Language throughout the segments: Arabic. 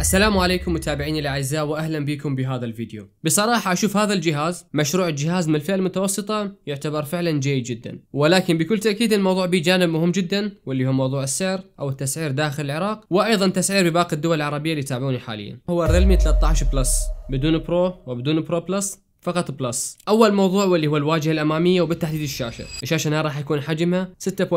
السلام عليكم متابعيني الاعزاء واهلا بكم بهذا الفيديو. بصراحه اشوف هذا الجهاز مشروع الجهاز من الفئه المتوسطه يعتبر فعلا جيد جدا، ولكن بكل تاكيد الموضوع بجانب مهم جدا واللي هو موضوع السعر او التسعير داخل العراق وايضا تسعير بباقي الدول العربيه اللي يتابعوني حاليا. هو ريلمي 13 بلس بدون برو وبدون برو بلس فقط بلس اول موضوع واللي هو الواجهه الاماميه وبالتحديد الشاشه الشاشه هنا راح يكون حجمها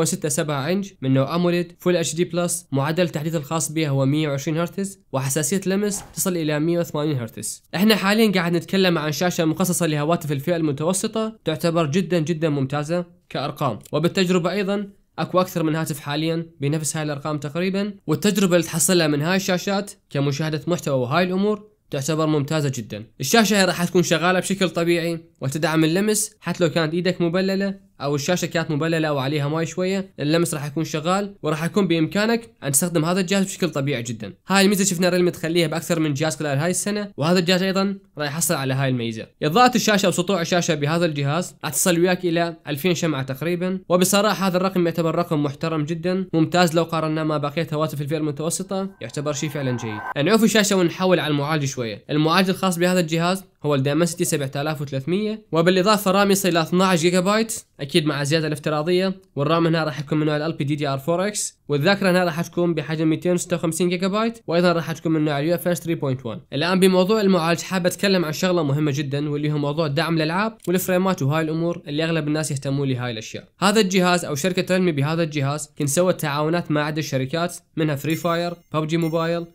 6.67 انش من نوع اموليد فول اتش دي بلس معدل التحديث الخاص بها هو 120 هرتز وحساسيه لمس تصل الى 180 هرتز احنا حاليا قاعد نتكلم عن شاشه مخصصه لهواتف الفئه المتوسطه تعتبر جدا جدا ممتازه كارقام وبالتجربه ايضا اكو اكثر من هاتف حاليا بنفس هاي الارقام تقريبا والتجربه اللي تحصلها من هاي الشاشات كمشاهده محتوى وهاي الامور تعتبر ممتازة جدا الشاشة راح تكون شغالة بشكل طبيعي وتدعم اللمس حتى لو كانت ايدك مبللة او الشاشه كانت مبلله او عليها ماي شويه اللمس راح يكون شغال وراح يكون بامكانك ان تستخدم هذا الجهاز بشكل طبيعي جدا هاي الميزه شفنا ريلمي تخليها باكثر من جهاز خلال هاي السنه وهذا الجهاز ايضا راح يحصل على هاي الميزه اضاءه الشاشه او سطوع الشاشه بهذا الجهاز راح تصل وياك الى 2000 شمعه تقريبا وبصراحه هذا الرقم يعتبر رقم محترم جدا ممتاز لو قارناه مع بقيه هواتف الفئه المتوسطه يعتبر شيء فعلا جيد نعوف الشاشه ونحول على المعالج شويه المعالج الخاص بهذا الجهاز هو الدايمنسيتي 7300 وبالاضافه رام يصل الى 12 جيجا بايت اكيد مع الزياده الافتراضيه والرام هنا راح يكون من نوع ال بي دي دي ار 4 اكس والذاكره هنا راح تكون بحجم 256 جيجا بايت وايضا راح تكون من نوع اليو اف اس 3.1 الان بموضوع المعالج حاب اتكلم عن شغله مهمه جدا واللي هو موضوع دعم الالعاب والفريمات وهاي الامور اللي اغلب الناس يهتمون لهاي الاشياء هذا الجهاز او شركه رنمي بهذا الجهاز كن سوت تعاونات مع عدة شركات منها فري فاير ببجي موبايل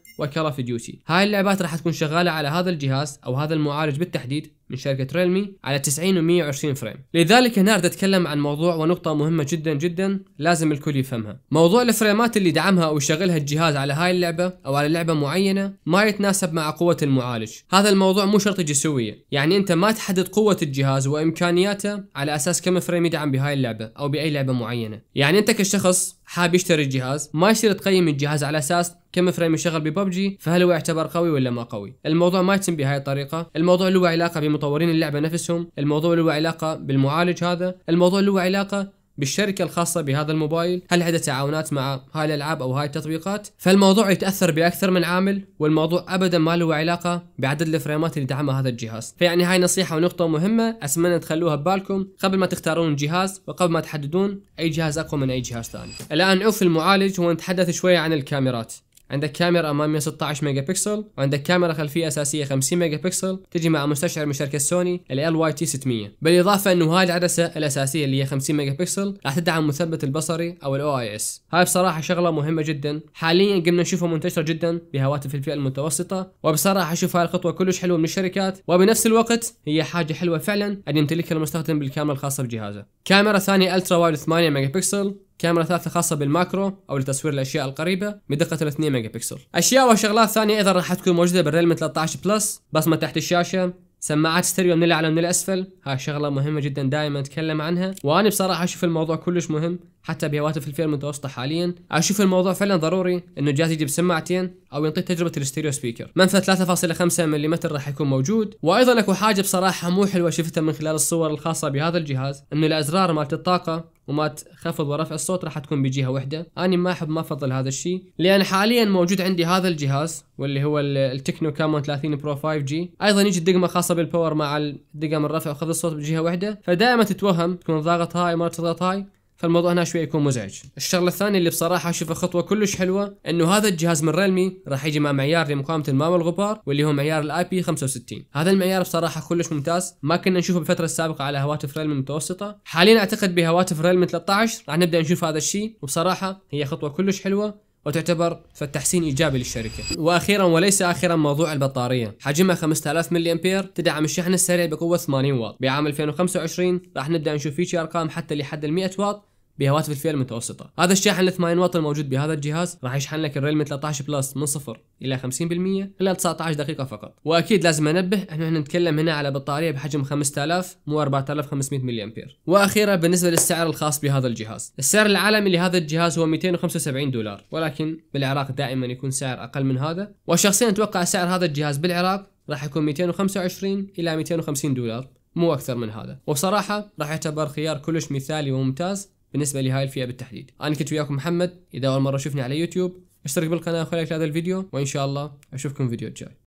ديوتي هاي اللعبات راح تكون شغالة على هذا الجهاز أو هذا المعالج بالتحديد من شركه ريلمي على 90 و 120 فريم لذلك هنا أريد اتكلم عن موضوع ونقطه مهمه جدا جدا لازم الكل يفهمها موضوع الفريمات اللي دعمها او يشغلها الجهاز على هاي اللعبه او على لعبه معينه ما يتناسب مع قوه المعالج هذا الموضوع مو شرط جسويه يعني انت ما تحدد قوه الجهاز وامكانياته على اساس كم فريم يدعم بهاي اللعبه او باي لعبه معينه يعني انت كشخص حاب يشتري الجهاز ما يصير تقيم الجهاز على اساس كم فريم يشغل بببجي فهل هو يعتبر قوي ولا ما قوي الموضوع ما يتم بهاي الطريقه الموضوع له علاقه بمت مطورين اللعبه نفسهم الموضوع له علاقه بالمعالج هذا الموضوع له علاقه بالشركة الخاصة بهذا الموبايل هل عندها تعاونات مع هاي الألعاب أو هاي التطبيقات فالموضوع يتأثر بأكثر من عامل والموضوع أبدا ما له علاقة بعدد الفريمات اللي دعمها هذا الجهاز فيعني هاي نصيحة ونقطة مهمة أتمنى تخلوها ببالكم قبل ما تختارون الجهاز وقبل ما تحددون أي جهاز أقوى من أي جهاز ثاني الآن عوف المعالج ونتحدث شوية عن الكاميرات عندك كاميرا اماميه 16 ميجا بكسل وعندك كاميرا خلفيه اساسيه 50 ميجا بكسل تجي مع مستشعر من شركه سوني ال ال واي تي 600 بالاضافه انه هاي العدسه الاساسيه اللي هي 50 ميجا بكسل راح تدعم مثبت البصري او الاو اي اس هاي بصراحه شغله مهمه جدا حاليا قمنا نشوفها منتشره جدا بهواتف الفئه المتوسطه وبصراحه اشوف هاي الخطوه كلش حلوه من الشركات وبنفس الوقت هي حاجه حلوه فعلا ان يمتلكها المستخدم بالكاميرا الخاصه بجهازه كاميرا ثانيه الترا وايد 8 ميجا بكسل كاميرا ثالثة خاصة بالماكرو أو لتصوير الأشياء القريبة بدقة 2 ميجا بكسل أشياء وشغلات ثانية أيضا راح تكون موجودة بالريلم 13 بلس بصمة تحت الشاشة سماعات ستيريو من الاعلى من الاسفل هاي شغله مهمه جدا دائما اتكلم عنها وانا بصراحه اشوف الموضوع كلش مهم حتى بهواتف الفئه المتوسطه حاليا اشوف الموضوع فعلا ضروري انه الجهاز يجيب سماعتين او ينطيك تجربه الستيريو سبيكر منفذ 3.5 ملم راح يكون موجود وايضا اكو حاجه بصراحه مو حلوه شفتها من خلال الصور الخاصه بهذا الجهاز انه الازرار مالت الطاقه وما خفض ورفع الصوت راح تكون بجهه واحده انا ما احب ما افضل هذا الشيء لان حاليا موجود عندي هذا الجهاز واللي هو التكنو كامون 30 برو 5 جي ايضا يجي الدقمه خاصه بالباور مع الدقم الرفع وخفض الصوت بجهه واحده فدائما تتوهم تكون ضاغط هاي مرة تضغط هاي فالموضوع هنا شوي يكون مزعج الشغله الثانيه اللي بصراحه اشوفها خطوه كلش حلوه انه هذا الجهاز من ريلمي راح يجي مع معيار لمقاومه الماء والغبار واللي هو معيار الاي بي 65 هذا المعيار بصراحه كلش ممتاز ما كنا نشوفه بالفتره السابقه على هواتف ريلمي المتوسطه حاليا اعتقد بهواتف ريلمي 13 راح نبدا نشوف هذا الشيء وبصراحه هي خطوه كلش حلوه وتعتبر فتحسين ايجابي للشركه. واخيرا وليس اخيرا موضوع البطاريه، حجمها 5000 ملي امبير تدعم الشحن السريع بقوه 80 واط، بعام 2025 راح نبدا نشوف فيشي ارقام حتى لحد ال 100 واط بهواتف الفئه المتوسطه هذا الشاحن ال 8 واط الموجود بهذا الجهاز راح يشحن لك الريلمي 13 بلس من 0 الى 50% خلال 19 دقيقه فقط واكيد لازم انبه انه احنا نتكلم هنا على بطاريه بحجم 5000 مو 4500 ملي امبير واخيرا بالنسبه للسعر الخاص بهذا الجهاز السعر العالمي لهذا الجهاز هو 275 دولار ولكن بالعراق دائما يكون سعر اقل من هذا وشخصيا اتوقع سعر هذا الجهاز بالعراق راح يكون 225 الى 250 دولار مو اكثر من هذا وبصراحه راح يعتبر خيار كلش مثالي وممتاز بالنسبه لهاي الفئه بالتحديد انا كنت وياكم محمد اذا اول مره شفني على يوتيوب اشترك بالقناه وخليك هذا الفيديو وان شاء الله اشوفكم فيديو جاي